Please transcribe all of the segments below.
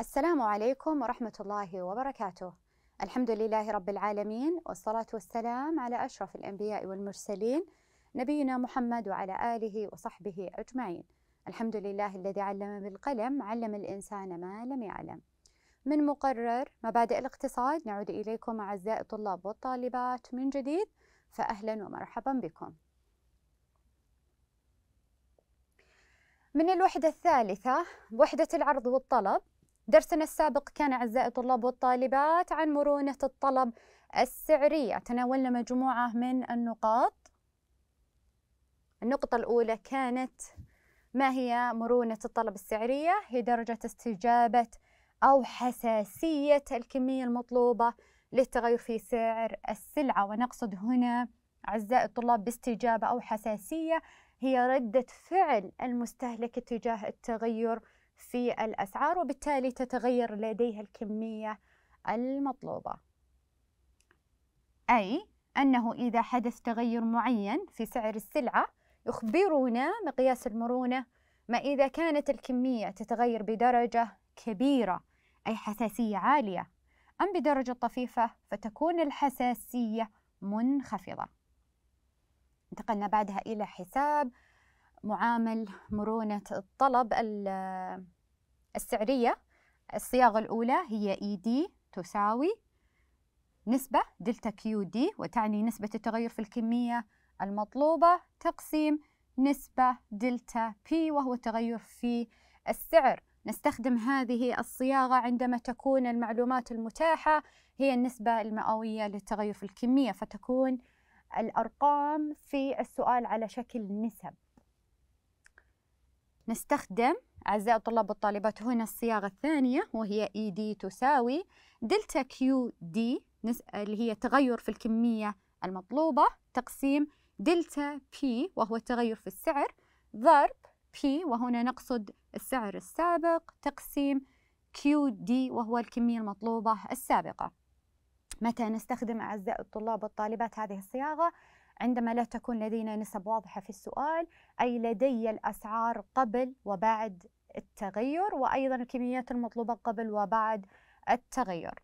السلام عليكم ورحمة الله وبركاته. الحمد لله رب العالمين والصلاة والسلام على أشرف الأنبياء والمرسلين نبينا محمد وعلى آله وصحبه أجمعين. الحمد لله الذي علم بالقلم علم الإنسان ما لم يعلم. من مقرر مبادئ الاقتصاد نعود إليكم أعزائي الطلاب والطالبات من جديد فأهلا ومرحبا بكم. من الوحدة الثالثة وحدة العرض والطلب درسنا السابق كان أعزائي الطلاب والطالبات عن مرونة الطلب السعرية تناولنا مجموعة من النقاط النقطة الأولى كانت ما هي مرونة الطلب السعرية؟ هي درجة استجابة أو حساسية الكمية المطلوبة للتغير في سعر السلعة ونقصد هنا أعزائي الطلاب باستجابة أو حساسية هي ردة فعل المستهلك تجاه التغير في الأسعار وبالتالي تتغير لديها الكمية المطلوبة أي أنه إذا حدث تغير معين في سعر السلعة يخبرنا مقياس المرونة ما إذا كانت الكمية تتغير بدرجة كبيرة أي حساسية عالية أم بدرجة طفيفة فتكون الحساسية منخفضة انتقلنا بعدها إلى حساب معامل مرونة الطلب السعرية الصياغة الأولى هي ED تساوي نسبة دلتا كيو دي وتعني نسبة التغير في الكمية المطلوبة تقسيم نسبة دلتا بي وهو التغير في السعر نستخدم هذه الصياغة عندما تكون المعلومات المتاحة هي النسبة المئوية للتغير في الكمية فتكون الأرقام في السؤال على شكل نسب نستخدم أعزائي الطلاب والطالبات هنا الصياغة الثانية وهي إي e دي تساوي دلتا كيو دي اللي هي تغير في الكمية المطلوبة تقسيم دلتا بي وهو التغير في السعر ضرب بي وهنا نقصد السعر السابق تقسيم كيو دي وهو الكمية المطلوبة السابقة متى نستخدم أعزائي الطلاب والطالبات هذه الصياغة عندما لا تكون لدينا نسب واضحة في السؤال أي لدي الأسعار قبل وبعد التغير وأيضا الكميات المطلوبة قبل وبعد التغير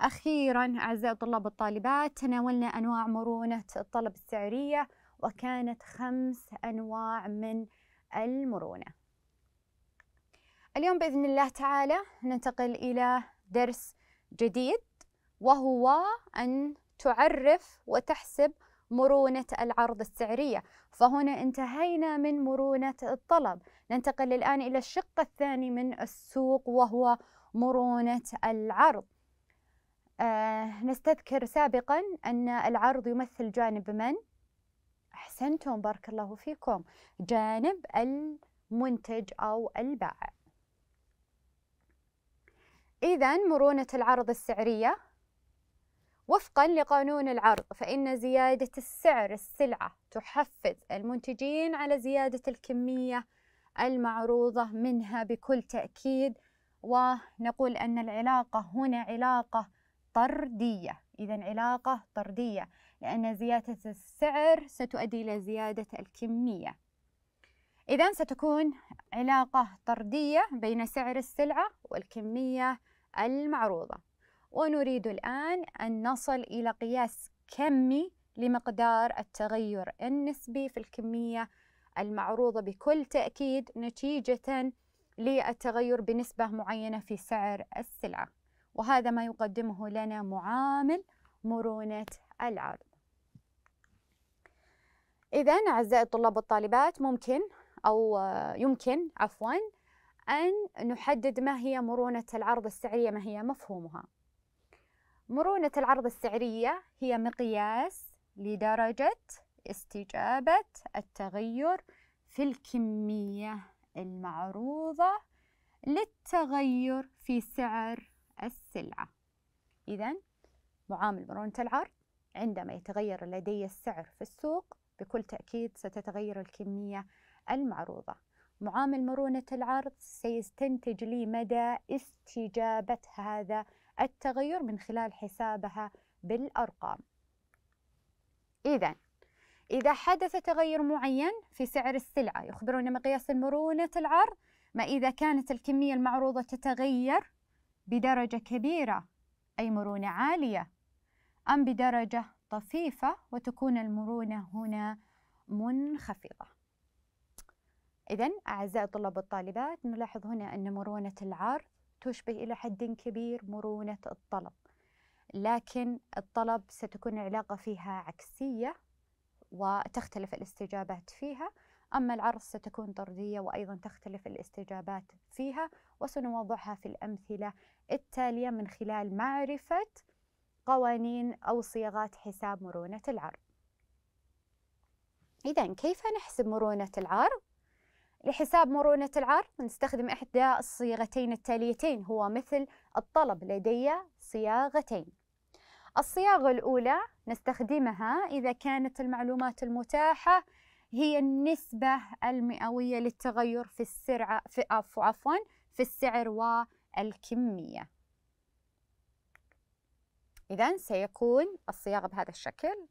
أخيرا أعزائي الطلاب والطالبات تناولنا أنواع مرونة الطلب السعرية وكانت خمس أنواع من المرونة اليوم بإذن الله تعالى ننتقل إلى درس جديد وهو أن تعرف وتحسب مرونة العرض السعرية فهنا انتهينا من مرونة الطلب ننتقل الآن إلى الشق الثاني من السوق وهو مرونة العرض آه نستذكر سابقا أن العرض يمثل جانب من؟ أحسنتم بارك الله فيكم جانب المنتج أو البائع إذا مرونة العرض السعرية وفقا لقانون العرض فإن زيادة السعر السلعة تحفز المنتجين على زيادة الكمية المعروضة منها بكل تأكيد ونقول أن العلاقة هنا علاقة طردية إذا علاقة طردية لأن زيادة السعر ستؤدي إلى زيادة الكمية إذا ستكون علاقة طردية بين سعر السلعة والكمية المعروضة ونريد الآن أن نصل إلى قياس كمي لمقدار التغير النسبي في الكمية المعروضة بكل تأكيد نتيجة للتغير بنسبة معينة في سعر السلعة وهذا ما يقدمه لنا معامل مرونة العرض إذا أعزائي الطلاب والطالبات ممكن أو يمكن عفوا أن نحدد ما هي مرونة العرض السعرية ما هي مفهومها مرونة العرض السعرية هي مقياس لدرجة استجابة التغير في الكمية المعروضة للتغير في سعر السلعة إذا معامل مرونة العرض عندما يتغير لدي السعر في السوق بكل تأكيد ستتغير الكمية المعروضة معامل مرونة العرض سيستنتج لي مدى استجابة هذا التغير من خلال حسابها بالأرقام إذا إذا حدث تغير معين في سعر السلعة يخبرنا مقياس مرونة العرض ما إذا كانت الكمية المعروضة تتغير بدرجة كبيرة أي مرونة عالية أم بدرجة طفيفة وتكون المرونة هنا منخفضة إذا أعزائي الطلاب والطالبات نلاحظ هنا أن مرونة العرض تشبه إلى حد كبير مرونة الطلب لكن الطلب ستكون العلاقة فيها عكسية وتختلف الاستجابات فيها أما العرض ستكون طردية وأيضا تختلف الاستجابات فيها وسنوضحها في الأمثلة التالية من خلال معرفة قوانين أو صياغات حساب مرونة العرض إذا كيف نحسب مرونة العرض؟ لحساب مرونة العرض نستخدم إحدى الصيغتين التاليتين هو مثل الطلب لدي صياغتين الصياغة الأولى نستخدمها إذا كانت المعلومات المتاحة هي النسبة المئوية للتغير في السرعة في عفوا في السعر والكمية إذا سيكون الصياغة بهذا الشكل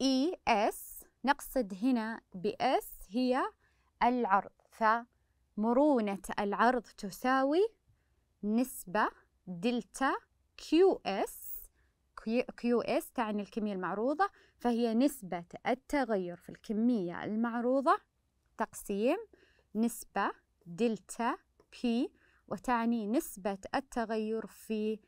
إي e إس نقصد هنا بإس هي العرض فمرونة العرض تساوي نسبة دلتا كيو اس كيو اس تعني الكمية المعروضة فهي نسبة التغير في الكمية المعروضة تقسيم نسبة دلتا بي وتعني نسبة التغير في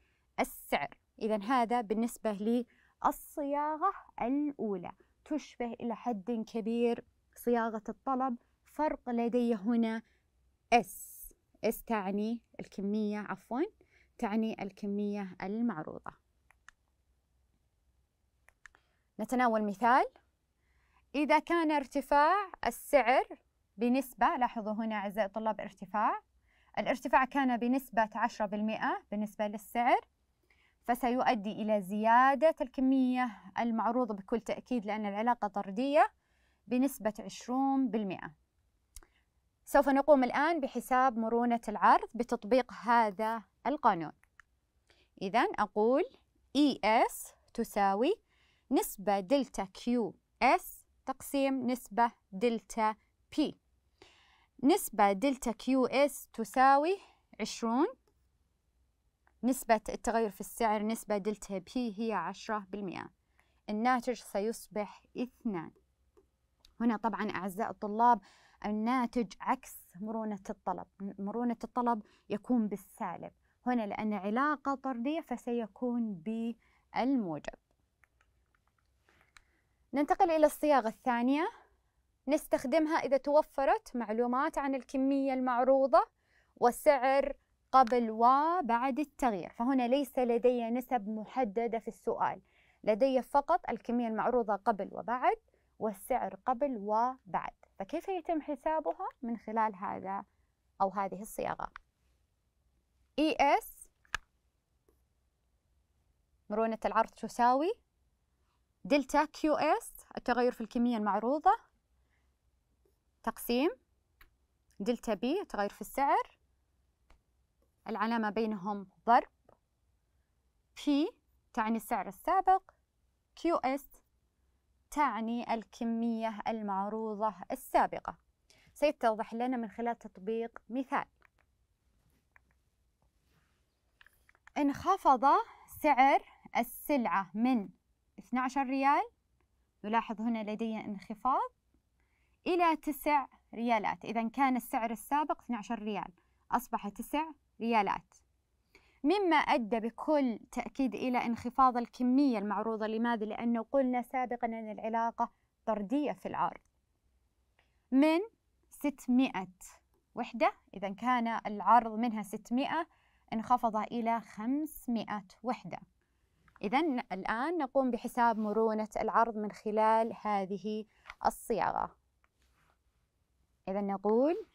السعر إذا هذا بالنسبة للصياغة الأولى تشبه إلى حد كبير صياغة الطلب فرق لدي هنا S S تعني الكمية عفوا تعني الكمية المعروضة نتناول مثال إذا كان ارتفاع السعر بنسبة لاحظوا هنا أعزائي الطلاب ارتفاع الارتفاع كان بنسبة 10% بالنسبة للسعر فسيؤدي إلى زيادة الكمية المعروضة بكل تأكيد لأن العلاقة طردية بنسبة سوف نقوم الآن بحساب مرونة العرض بتطبيق هذا القانون إذا أقول ES تساوي نسبة دلتا QS تقسيم نسبة دلتا P نسبة دلتا QS تساوي 20 نسبة التغير في السعر نسبة دلتا P هي 10% الناتج سيصبح 2 هنا طبعا أعزائي الطلاب الناتج عكس مرونة الطلب مرونة الطلب يكون بالسالب هنا لأن علاقة طردية فسيكون بالموجب ننتقل إلى الصياغة الثانية نستخدمها إذا توفرت معلومات عن الكمية المعروضة والسعر قبل وبعد التغيير فهنا ليس لدي نسب محددة في السؤال لدي فقط الكمية المعروضة قبل وبعد والسعر قبل وبعد فكيف يتم حسابها من خلال هذا أو هذه الصياغة ES مرونة العرض تساوي دلتا كيو اس التغير في الكمية المعروضة تقسيم دلتا بي التغير في السعر العلامة بينهم ضرب P تعني السعر السابق كيو اس تعني الكمية المعروضة السابقة سيتضح لنا من خلال تطبيق مثال انخفض سعر السلعة من 12 ريال نلاحظ هنا لدي انخفاض إلى 9 ريالات إذا كان السعر السابق 12 ريال أصبح 9 ريالات مما أدى بكل تأكيد إلى انخفاض الكمية المعروضة لماذا؟ لأنه قلنا سابقا أن العلاقة طردية في العرض من 600 وحدة إذا كان العرض منها 600 انخفض إلى 500 وحدة إذا الآن نقوم بحساب مرونة العرض من خلال هذه الصياغة إذا نقول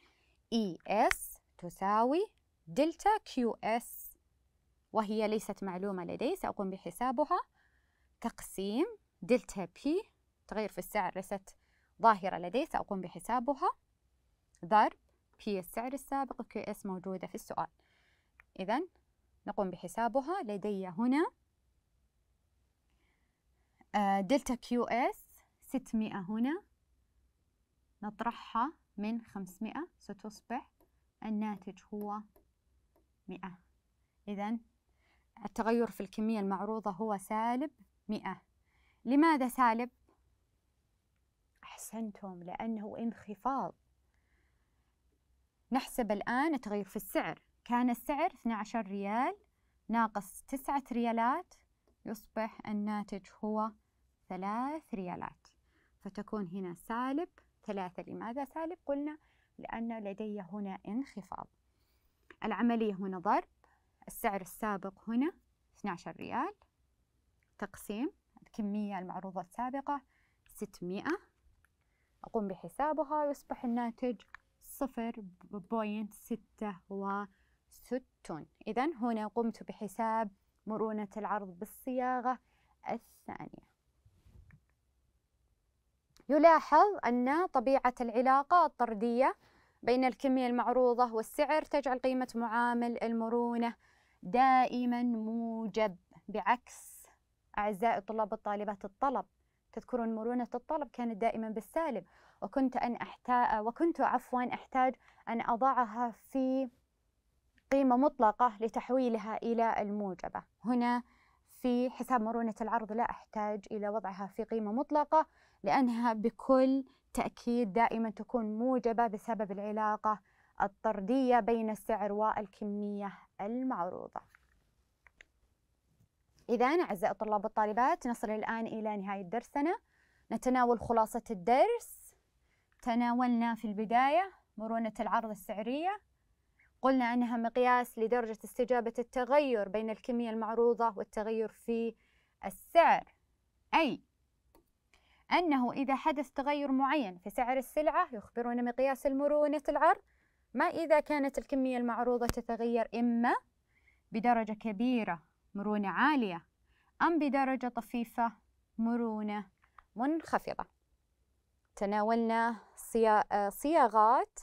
ES تساوي دلتا QS وهي ليست معلومة لدي سأقوم بحسابها تقسيم دلتا بي تغير في السعر ليست ظاهرة لدي سأقوم بحسابها ضرب بي السعر السابق وكيو اس موجودة في السؤال إذا نقوم بحسابها لدي هنا آه، دلتا كيو اس 600 هنا نطرحها من 500 ستصبح الناتج هو 100 إذا التغير في الكمية المعروضة هو سالب مئة لماذا سالب؟ أحسنتم لأنه انخفاض نحسب الآن التغير في السعر كان السعر 12 ريال ناقص 9 ريالات يصبح الناتج هو 3 ريالات فتكون هنا سالب 3 لماذا سالب؟ قلنا لأن لدي هنا انخفاض العملية هنا ضرب السعر السابق هنا 12 ريال تقسيم الكمية المعروضة السابقة 600 أقوم بحسابها يصبح الناتج 0.66 إذا هنا قمت بحساب مرونة العرض بالصياغة الثانية يلاحظ أن طبيعة العلاقة الطردية بين الكمية المعروضة والسعر تجعل قيمة معامل المرونة دائما موجب بعكس أعزائي الطلاب والطالبات الطلب تذكرون مرونة الطلب كانت دائما بالسالب وكنت أن أحتاج وكنت عفوا أحتاج أن أضعها في قيمة مطلقة لتحويلها إلى الموجبة هنا في حساب مرونة العرض لا أحتاج إلى وضعها في قيمة مطلقة لأنها بكل تأكيد دائما تكون موجبة بسبب العلاقة الطردية بين السعر والكمية المعروضة إذا أعزائي الطلاب والطالبات نصل الآن إلى نهاية درسنا نتناول خلاصة الدرس تناولنا في البداية مرونة العرض السعرية قلنا أنها مقياس لدرجة استجابة التغير بين الكمية المعروضة والتغير في السعر أي أنه إذا حدث تغير معين في سعر السلعة يخبرنا مقياس المرونة العرض ما إذا كانت الكمية المعروضة تتغير إما بدرجة كبيرة مرونة عالية أم بدرجة طفيفة مرونة منخفضة تناولنا آه، صياغات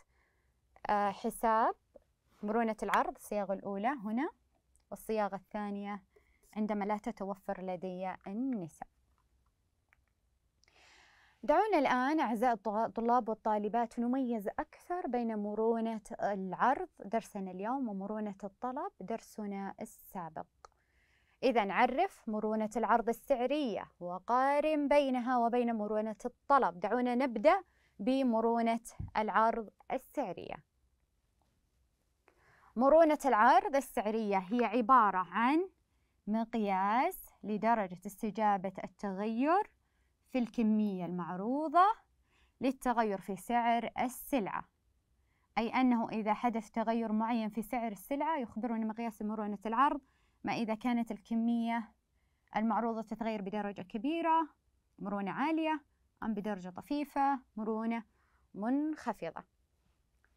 آه، حساب مرونة العرض الصياغة الأولى هنا والصياغة الثانية عندما لا تتوفر لدي النسب دعونا الآن أعزائي الطلاب والطالبات نميز أكثر بين مرونة العرض درسنا اليوم ومرونة الطلب درسنا السابق إذا عرف مرونة العرض السعرية وقارن بينها وبين مرونة الطلب دعونا نبدأ بمرونة العرض السعرية مرونة العرض السعرية هي عبارة عن مقياس لدرجة استجابة التغير في الكمية المعروضة للتغير في سعر السلعة أي أنه إذا حدث تغير معين في سعر السلعة يخبرنا مقياس مرونة العرض ما إذا كانت الكمية المعروضة تتغير بدرجة كبيرة مرونة عالية أم بدرجة طفيفة مرونة منخفضة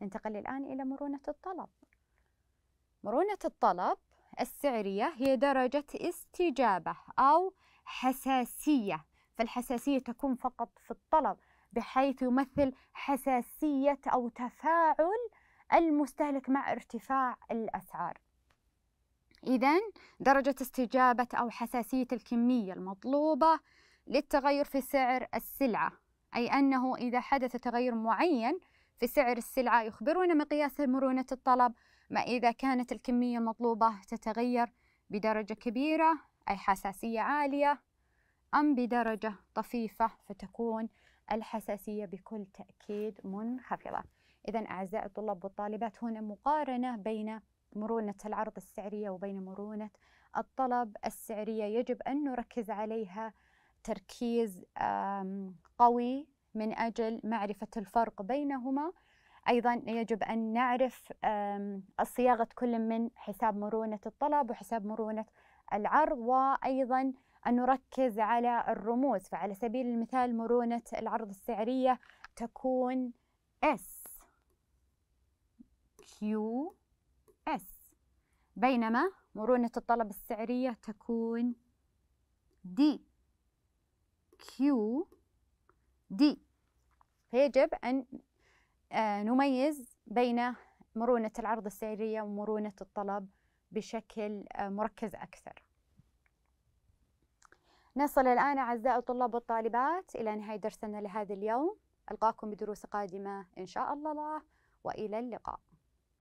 ننتقل الآن إلى مرونة الطلب مرونة الطلب السعرية هي درجة استجابة أو حساسية فالحساسية تكون فقط في الطلب بحيث يمثل حساسية أو تفاعل المستهلك مع ارتفاع الأسعار إذا درجة استجابة أو حساسية الكمية المطلوبة للتغير في سعر السلعة أي أنه إذا حدث تغير معين في سعر السلعة يخبرنا مقياس مرونة الطلب ما إذا كانت الكمية المطلوبة تتغير بدرجة كبيرة أي حساسية عالية أم بدرجة طفيفة فتكون الحساسية بكل تأكيد منخفضة إذا أعزائي الطلاب والطالبات هنا مقارنة بين مرونة العرض السعرية وبين مرونة الطلب السعرية يجب أن نركز عليها تركيز قوي من أجل معرفة الفرق بينهما أيضا يجب أن نعرف صياغة كل من حساب مرونة الطلب وحساب مرونة العرض وأيضا أن نركز على الرموز فعلى سبيل المثال مرونة العرض السعرية تكون S Q S بينما مرونة الطلب السعرية تكون D Q D فيجب أن آه، نميز بين مرونة العرض السعرية ومرونة الطلب بشكل آه، مركز أكثر نصل الآن أعزائي الطلاب والطالبات إلى نهاية درسنا لهذا اليوم ألقاكم بدروس قادمة إن شاء الله وإلى اللقاء